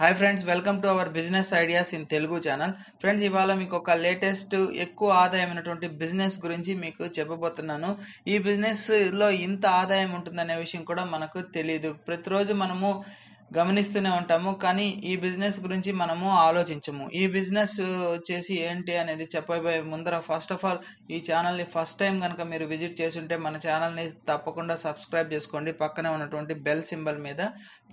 hi friends welcome to our business ideas in Telugu channel friends ఇవాళ మీకు ఒక latest ఎక్కువ ఆదాయమైనటువంటి బిజినెస్ గురించి మీకు చెప్పబోతున్నాను ఈ బిజినెస్లో ఇంత ఆదాయం ఉంటుందనే విషయం కూడా మనకు తెలియదు ప్రతిరోజు మనము గమనిస్తూనే ఉంటాము కానీ ఈ బిజినెస్ గురించి మనము ఆలోచించము ఈ బిజినెస్ చేసి ఏంటి అనేది చెప్పబోయే ముందర ఫస్ట్ ఆఫ్ ఆల్ ఈ ఛానల్ని ఫస్ట్ టైం కనుక మీరు విజిట్ చేస్తుంటే మన ఛానల్ని తప్పకుండా సబ్స్క్రైబ్ చేసుకోండి పక్కనే ఉన్నటువంటి బెల్ సింబల్ మీద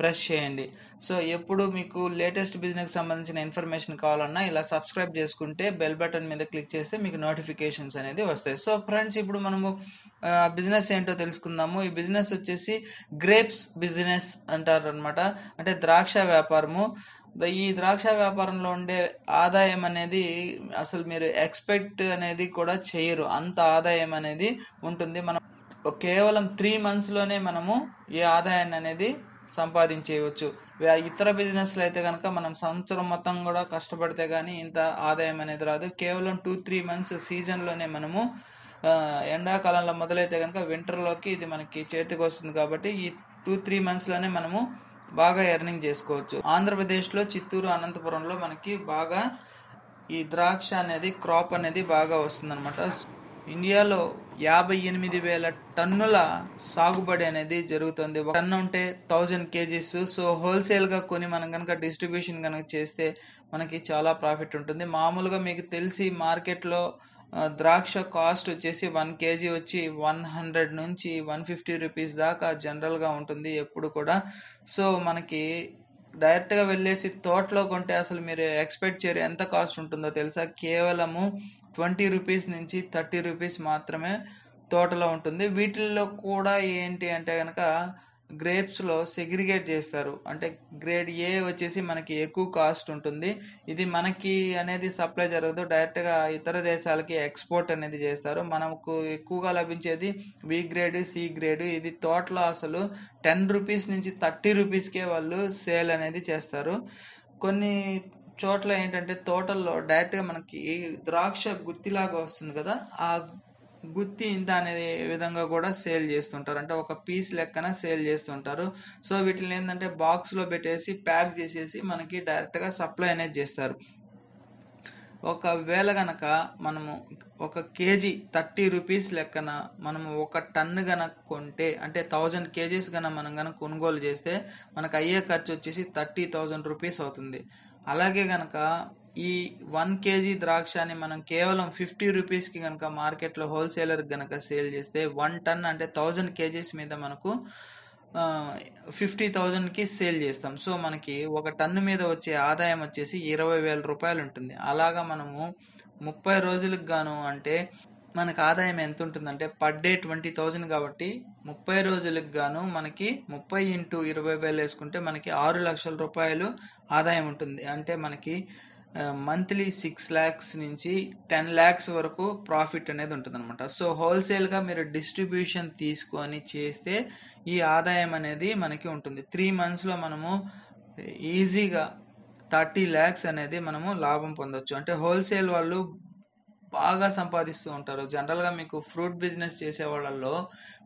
ప్రెస్ చేయండి సో ఎప్పుడు మీకు లేటెస్ట్ బిజినెస్ సంబంధించిన ఇన్ఫర్మేషన్ కావాలన్నా ఇలా సబ్స్క్రైబ్ చేసుకుంటే బెల్ బటన్ మీద క్లిక్ చేస్తే మీకు నోటిఫికేషన్స్ అనేది వస్తాయి సో ఫ్రెండ్స్ ఇప్పుడు మనము బిజినెస్ ఏంటో తెలుసుకుందాము ఈ బిజినెస్ వచ్చేసి గ్రేప్స్ బిజినెస్ అంటారు అనమాట అంటే ద్రాక్ష వ్యాపారము ఈ ద్రాక్ష వ్యాపారంలో ఉండే ఆదాయం అనేది అసలు మీరు ఎక్స్పెక్ట్ అనేది కూడా చేయరు అంత ఆదాయం అనేది ఉంటుంది మనం కేవలం త్రీ మంత్స్లోనే మనము ఈ ఆదాయాన్ని అనేది సంపాదించేయవచ్చు ఇతర బిజినెస్లు అయితే కనుక మనం సంవత్సరం మొత్తం కూడా కష్టపడితే కానీ ఇంత ఆదాయం అనేది రాదు కేవలం టూ త్రీ మంత్స్ సీజన్లోనే మనము ఎండాకాలంలో మొదలైతే కనుక వింటర్లోకి ఇది మనకి చేతికి వస్తుంది కాబట్టి ఈ టూ త్రీ మంత్స్లోనే మనము బాగా ఎర్నింగ్ చేసుకోవచ్చు ఆంధ్రప్రదేశ్లో చిత్తూరు అనంతపురంలో మనకి బాగా ఈ ద్రాక్ష అనేది క్రాప్ అనేది బాగా వస్తుందన్నమాట ఇండియాలో యాభై ఎనిమిది వేల టన్నుల సాగుబడి అనేది జరుగుతుంది టన్ను ఉంటే థౌజండ్ కేజీస్ సో హోల్సేల్గా కొని మనం కనుక డిస్ట్రిబ్యూషన్ కనుక చేస్తే మనకి చాలా ప్రాఫిట్ ఉంటుంది మామూలుగా మీకు తెలిసి మార్కెట్లో ద్రాక్ష కాస్ట్ వచ్చేసి వన్ కేజీ వచ్చి వన్ హండ్రెడ్ నుంచి వన్ ఫిఫ్టీ రూపీస్ దాకా జనరల్గా ఉంటుంది ఎప్పుడు కూడా సో మనకి డైరెక్ట్గా వెళ్ళేసి తోటలో కొంటే అసలు మీరు ఎక్స్పెక్ట్ చేయరు ఎంత కాస్ట్ ఉంటుందో తెలుసా కేవలము ట్వంటీ రూపీస్ నుంచి థర్టీ రూపీస్ మాత్రమే తోటలో ఉంటుంది వీటిల్లో కూడా ఏంటి అంటే కనుక గ్రేప్స్లో సెగ్రిగేట్ చేస్తారు అంటే గ్రేడ్ ఏ వచ్చేసి మనకి ఎక్కువ కాస్ట్ ఉంటుంది ఇది మనకి అనేది సప్లై జరగదు డైరెక్ట్గా ఇతర దేశాలకి ఎక్స్పోర్ట్ అనేది చేస్తారు మనకు ఎక్కువగా లభించేది బి గ్రేడ్ సి గ్రేడ్ ఇది తోటలో అసలు టెన్ రూపీస్ నుంచి థర్టీ రూపీస్కే వాళ్ళు సేల్ అనేది చేస్తారు కొన్ని చోట్ల ఏంటంటే తోటల్లో డైరెక్ట్గా మనకి ద్రాక్ష గుత్తిలాగా వస్తుంది కదా ఆ గుత్తి ఇంత అనే విధంగా కూడా సేల్ చేస్తుంటారు అంటే ఒక పీస్ లెక్కన సేల్ చేస్తుంటారు సో వీటిని ఏంటంటే బాక్స్లో పెట్టేసి ప్యాక్ చేసేసి మనకి డైరెక్ట్గా సప్లై అనేది చేస్తారు ఒకవేళ గనక మనము ఒక కేజీ థర్టీ రూపీస్ లెక్కన మనము ఒక టన్ను గనక కొంటే అంటే థౌజండ్ కేజీస్ కనుక మనం గనక కొనుగోలు చేస్తే మనకు అయ్యే ఖర్చు వచ్చేసి థర్టీ థౌజండ్ రూపీస్ అవుతుంది అలాగే గనక ఈ వన్ కేజీ ద్రాక్షని మనం కేవలం ఫిఫ్టీ రూపీస్కి కనుక మార్కెట్లో హోల్సేలర్ కనుక సేల్ చేస్తే వన్ టన్ అంటే థౌజండ్ కేజీస్ మీద మనకు ఫిఫ్టీ థౌజండ్కి సేల్ చేస్తాం సో మనకి ఒక టన్ను మీద వచ్చే ఆదాయం వచ్చేసి ఇరవై వేల రూపాయలు ఉంటుంది అలాగా మనము ముప్పై రోజులకు గాను అంటే మనకు ఆదాయం ఎంత ఉంటుందంటే పర్ డే ట్వంటీ థౌజండ్ కాబట్టి ముప్పై రోజులకు గాను మనకి ముప్పై ఇంటూ ఇరవై వేలు వేసుకుంటే మనకి ఆరు లక్షల రూపాయలు ఆదాయం ఉంటుంది అంటే మనకి మంత్లీ సిక్స్ ల్యాక్స్ నుంచి టెన్ ల్యాక్స్ వరకు ప్రాఫిట్ అనేది ఉంటుందన్నమాట సో హోల్సేల్గా మీరు డిస్ట్రిబ్యూషన్ తీసుకొని చేస్తే ఈ ఆదాయం అనేది మనకి ఉంటుంది త్రీ మంత్స్లో మనము ఈజీగా థర్టీ ల్యాక్స్ అనేది మనము లాభం పొందవచ్చు అంటే హోల్సేల్ వాళ్ళు బాగా సంపాదిస్తూ ఉంటారు జనరల్గా మీకు ఫ్రూట్ బిజినెస్ చేసే వాళ్ళల్లో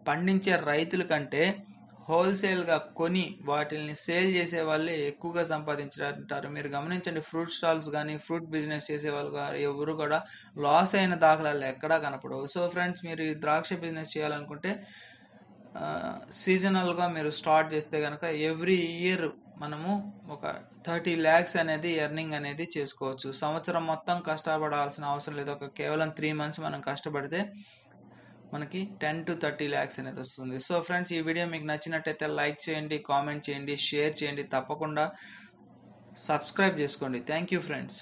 పండించే రైతుల కంటే హోల్సేల్గా కొని వాటిని సేల్ చేసే వాళ్ళే ఎక్కువగా సంపాదించారంటారు మీరు గమనించండి ఫ్రూట్ స్టాల్స్ కానీ ఫ్రూట్ బిజినెస్ చేసే వాళ్ళు ఎవరు కూడా లాస్ అయిన దాఖలాలు ఎక్కడా కనపడవు సో ఫ్రెండ్స్ మీరు ఈ ద్రాక్ష బిజినెస్ చేయాలనుకుంటే సీజనల్గా మీరు స్టార్ట్ చేస్తే కనుక ఎవ్రీ ఇయర్ మనము ఒక థర్టీ ల్యాక్స్ అనేది ఎర్నింగ్ అనేది చేసుకోవచ్చు సంవత్సరం మొత్తం కష్టపడాల్సిన అవసరం లేదు ఒక కేవలం త్రీ మంత్స్ మనం కష్టపడితే మనకి టెన్ టు థర్టీ ల్యాక్స్ అనేది వస్తుంది సో ఫ్రెండ్స్ ఈ వీడియో మీకు నచ్చినట్టయితే లైక్ చేయండి కామెంట్ చేయండి షేర్ చేయండి తప్పకుండా సబ్స్క్రైబ్ చేసుకోండి థ్యాంక్ యూ ఫ్రెండ్స్